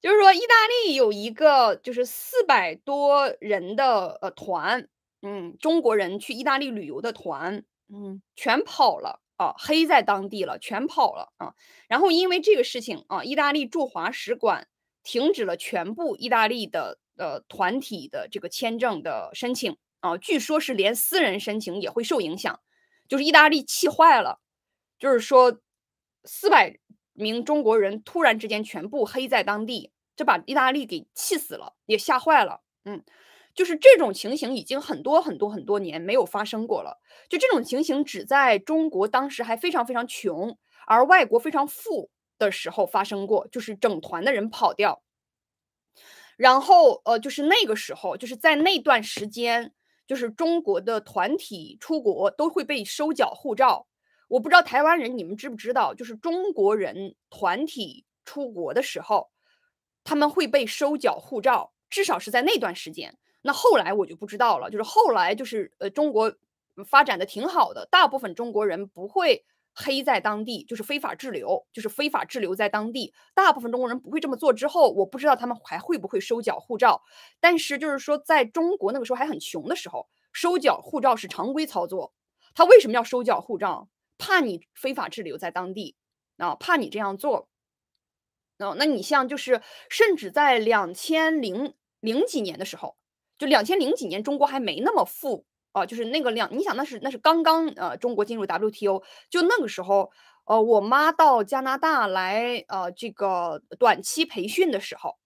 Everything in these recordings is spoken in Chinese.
就是说，意大利有一个就是四百多人的呃团，嗯，中国人去意大利旅游的团，嗯，全跑了啊，黑在当地了，全跑了啊。然后因为这个事情啊，意大利驻华使馆停止了全部意大利的呃团体的这个签证的申请啊，据说是连私人申请也会受影响。就是意大利气坏了，就是说四百。名中国人突然之间全部黑在当地，这把意大利给气死了，也吓坏了。嗯，就是这种情形已经很多很多很多年没有发生过了。就这种情形只在中国当时还非常非常穷，而外国非常富的时候发生过，就是整团的人跑掉。然后呃，就是那个时候，就是在那段时间，就是中国的团体出国都会被收缴护照。我不知道台湾人你们知不知道，就是中国人团体出国的时候，他们会被收缴护照，至少是在那段时间。那后来我就不知道了，就是后来就是呃，中国发展的挺好的，大部分中国人不会黑在当地，就是非法滞留，就是非法滞留在当地。大部分中国人不会这么做之后，我不知道他们还会不会收缴护照。但是就是说，在中国那个时候还很穷的时候，收缴护照是常规操作。他为什么要收缴护照？怕你非法滞留在当地，啊，怕你这样做，啊，那你像就是，甚至在两千零零几年的时候，就两千零几年，中国还没那么富啊，就是那个两，你想那是那是刚刚呃，中国进入 WTO，就那个时候，呃，我妈到加拿大来呃这个短期培训的时候。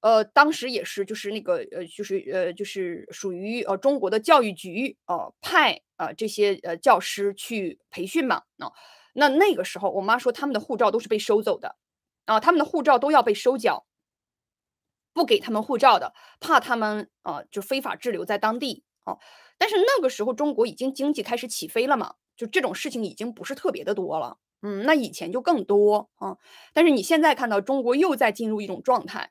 呃，当时也是，就是那个，呃，就是，呃，就是属于呃中国的教育局，哦，派啊这些呃教师去培训嘛，那那那个时候，我妈说他们的护照都是被收走的，啊，他们的护照都要被收缴，不给他们护照的，怕他们啊就非法滞留在当地啊。但是那个时候，中国已经经济开始起飞了嘛，就这种事情已经不是特别的多了，嗯，那以前就更多啊。但是你现在看到中国又在进入一种状态。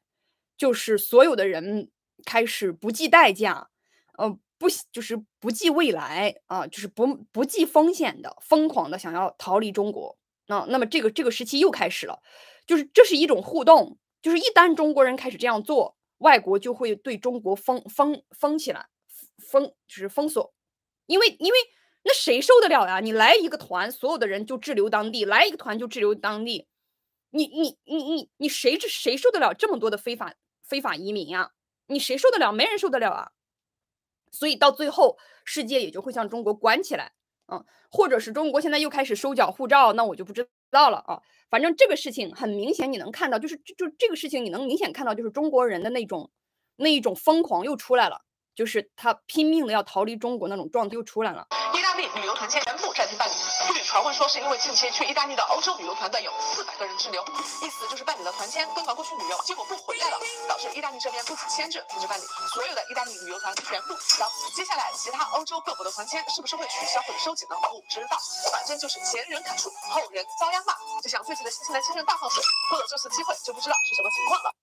就是所有的人开始不计代价，呃，不就是不计未来啊，就是不不计风险的疯狂的想要逃离中国。那那么这个这个时期又开始了，就是这是一种互动，就是一旦中国人开始这样做，外国就会对中国封封封起来，封就是封锁，因为因为那谁受得了呀？你来一个团，所有的人就滞留当地；来一个团就滞留当地，你你你你你谁谁受得了这么多的非法。非法移民呀，你谁受得了？没人受得了啊！所以到最后，世界也就会向中国关起来，嗯，或者是中国现在又开始收缴护照，那我就不知道了啊。反正这个事情很明显，你能看到，就是就这个事情，你能明显看到，就是中国人的那种那一种疯狂又出来了，就是他拼命的要逃离中国那种状态又出来了。旅游团签全部暂停办理。据传闻说，是因为近期去意大利的欧洲旅游团的有四百个人滞留，意思就是办理了团签跟团过去旅游，结果不回来了，导致意大利这边不给签证停止办理，所有的意大利旅游团全部取消。接下来其他欧洲各国的团签是不是会取消或者收紧呢？我不知道，反正就是前人砍树，后人遭殃嘛。就像最近的新西兰签证大放水，过了这次机会就不知道是什么情况了。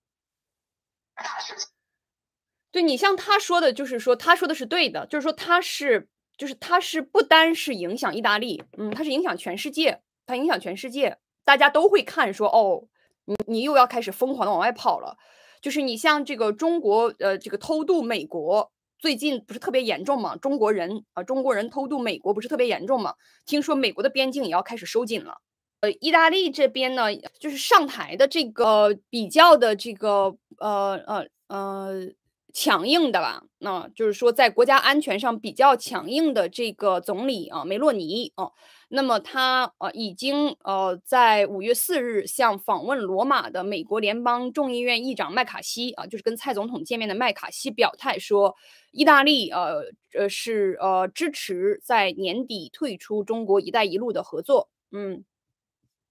对你像他说的，就是说他说的是对的，就是说他是。就是它是不单是影响意大利，嗯，它是影响全世界，它影响全世界，大家都会看说，哦，你你又要开始疯狂的往外跑了。就是你像这个中国，呃，这个偷渡美国最近不是特别严重嘛？中国人啊，中国人偷渡美国不是特别严重嘛？听说美国的边境也要开始收紧了。呃，意大利这边呢，就是上台的这个比较的这个，呃呃呃。强硬的吧，那就是说在国家安全上比较强硬的这个总理啊，梅洛尼啊，那么他呃已经呃在五月四日向访问罗马的美国联邦众议院议长麦卡锡啊，就是跟蔡总统见面的麦卡锡表态说，意大利呃呃是呃支持在年底退出中国“一带一路”的合作，嗯，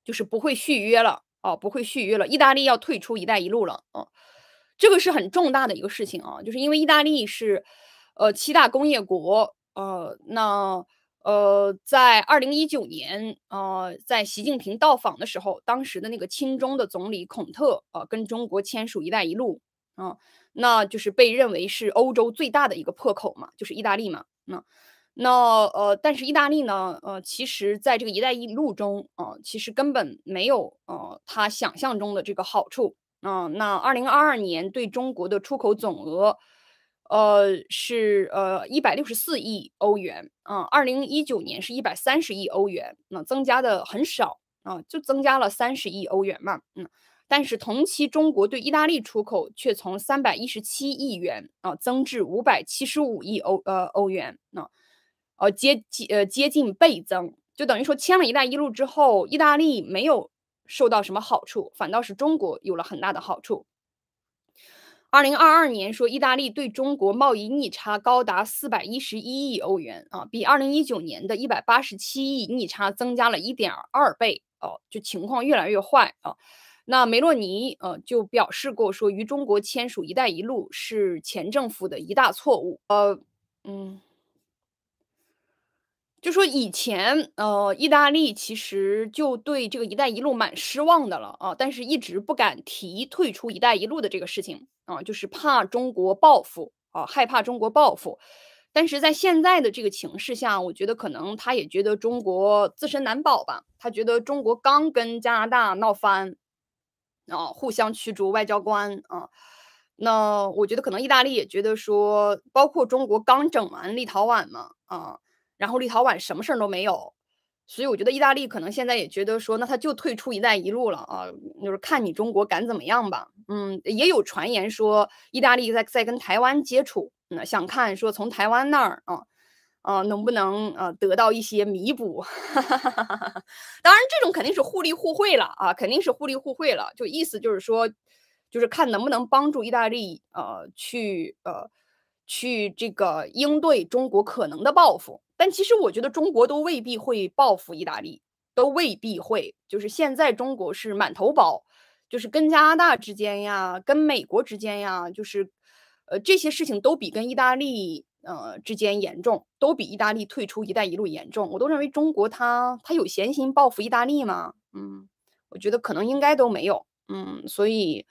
就是不会续约了哦，不会续约了，意大利要退出“一带一路”了啊。这个是很重大的一个事情啊，就是因为意大利是呃七大工业国呃，那呃在二零一九年呃在习近平到访的时候，当时的那个亲中的总理孔特呃，跟中国签署“一带一路”啊，那就是被认为是欧洲最大的一个破口嘛，就是意大利嘛，那那呃但是意大利呢呃其实在这个“一带一路”中啊，其实根本没有呃他想象中的这个好处。嗯，那二零二二年对中国的出口总额，呃，是呃一百六十四亿欧元。嗯，二零一九年是一百三十亿欧元，那增加的很少啊，就增加了三十亿欧元嘛。嗯，但是同期中国对意大利出口却从三百一十七亿元啊增至五百七十五亿欧呃欧元，那呃接近呃接近倍增，就等于说签了一带一路之后，意大利没有。受到什么好处？反倒是中国有了很大的好处。二零二二年说，意大利对中国贸易逆差高达四百一十一亿欧元啊，比二零一九年的一百八十七亿逆差增加了一点二倍哦，就情况越来越坏啊。那梅洛尼呃就表示过说，与中国签署“一带一路”是前政府的一大错误。呃，嗯。就说以前，呃，意大利其实就对这个“一带一路”蛮失望的了啊，但是一直不敢提退出“一带一路”的这个事情啊，就是怕中国报复啊，害怕中国报复。但是在现在的这个情势下，我觉得可能他也觉得中国自身难保吧，他觉得中国刚跟加拿大闹翻啊，互相驱逐外交官啊。那我觉得可能意大利也觉得说，包括中国刚整完立陶宛嘛啊。然后立陶宛什么事儿都没有，所以我觉得意大利可能现在也觉得说，那他就退出“一带一路”了啊，就是看你中国敢怎么样吧。嗯，也有传言说，意大利在在跟台湾接触，那想看说从台湾那儿啊啊能不能啊得到一些弥补。当然，这种肯定是互利互惠了啊，肯定是互利互惠了。就意思就是说，就是看能不能帮助意大利呃去呃去这个应对中国可能的报复。但其实我觉得中国都未必会报复意大利，都未必会。就是现在中国是满头包，就是跟加拿大之间呀，跟美国之间呀，就是，呃，这些事情都比跟意大利呃之间严重，都比意大利退出“一带一路”严重。我都认为中国它它有闲心报复意大利吗？嗯，我觉得可能应该都没有。嗯，所以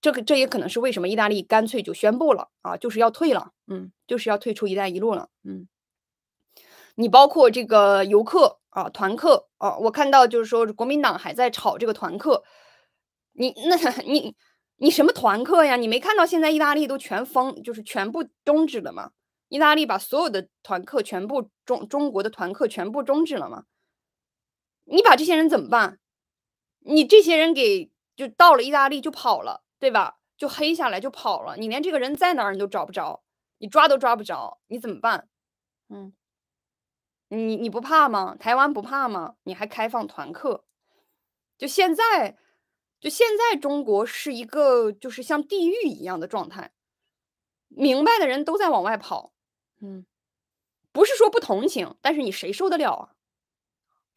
这个这也可能是为什么意大利干脆就宣布了啊，就是要退了，嗯，就是要退出“一带一路”了，嗯。你包括这个游客啊，团客啊，我看到就是说国民党还在炒这个团客，你那你你什么团客呀？你没看到现在意大利都全封，就是全部终止了吗？意大利把所有的团客全部中，中国的团客全部终止了吗？你把这些人怎么办？你这些人给就到了意大利就跑了，对吧？就黑下来就跑了，你连这个人在哪儿你都找不着，你抓都抓不着，你怎么办？嗯。你你不怕吗？台湾不怕吗？你还开放团课？就现在，就现在，中国是一个就是像地狱一样的状态，明白的人都在往外跑。嗯，不是说不同情，但是你谁受得了啊？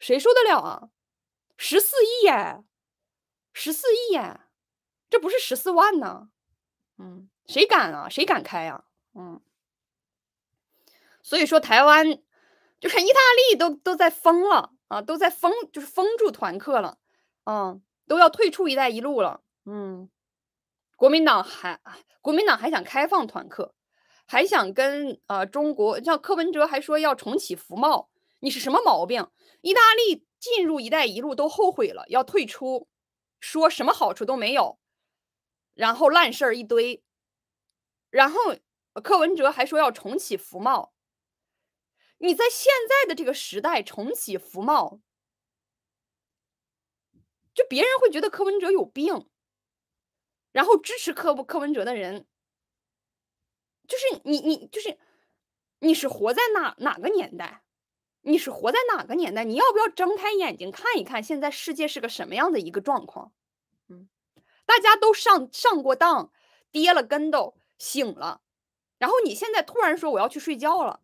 谁受得了啊？十四亿哎，十四亿哎，这不是十四万呐。嗯，谁敢啊？谁敢开啊？嗯，所以说台湾。就是意大利都都在封了啊，都在封，就是封住团客了，啊，都要退出“一带一路”了，嗯，国民党还国民党还想开放团客，还想跟呃中国，叫柯文哲还说要重启服贸，你是什么毛病？意大利进入“一带一路”都后悔了，要退出，说什么好处都没有，然后烂事儿一堆，然后柯文哲还说要重启服贸。你在现在的这个时代重启福茂，就别人会觉得柯文哲有病，然后支持柯不柯文哲的人，就是你你就是你是活在哪哪个年代？你是活在哪个年代？你要不要睁开眼睛看一看现在世界是个什么样的一个状况？嗯，大家都上上过当，跌了跟斗醒了，然后你现在突然说我要去睡觉了。